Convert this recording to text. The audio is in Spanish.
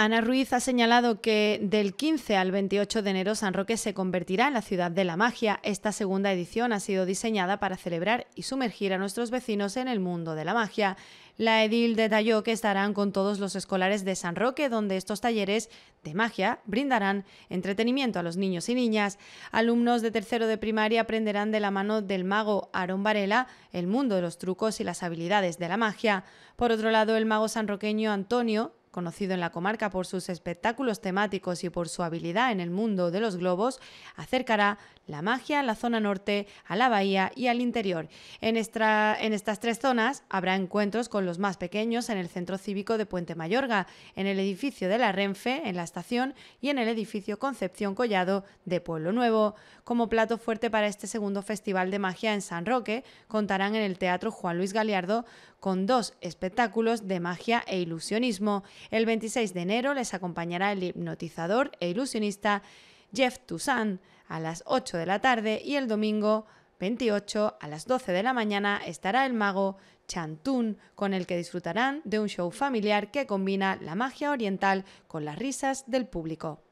Ana Ruiz ha señalado que del 15 al 28 de enero San Roque se convertirá en la ciudad de la magia. Esta segunda edición ha sido diseñada para celebrar y sumergir a nuestros vecinos en el mundo de la magia. La Edil detalló que estarán con todos los escolares de San Roque, donde estos talleres de magia brindarán entretenimiento a los niños y niñas. Alumnos de tercero de primaria aprenderán de la mano del mago Aaron Varela el mundo de los trucos y las habilidades de la magia. Por otro lado, el mago sanroqueño Antonio conocido en la comarca por sus espectáculos temáticos y por su habilidad en el mundo de los globos, acercará la magia a la zona norte, a la bahía y al interior. En, estas tres zonas habrá encuentros con los más pequeños en el Centro Cívico de Puente Mayorga, en el edificio de la Renfe, en la estación y en el edificio Concepción Collado de Pueblo Nuevo. Como plato fuerte para este segundo Festival de Magia en San Roque, contarán en el Teatro Juan Luis Galiardo con dos espectáculos de magia e ilusionismo. El 26 de enero les acompañará el hipnotizador e ilusionista Jeff Toussaint a las 8 de la tarde y el domingo 28 a las 12 de la mañana estará el mago Chantun, con el que disfrutarán de un show familiar que combina la magia oriental con las risas del público.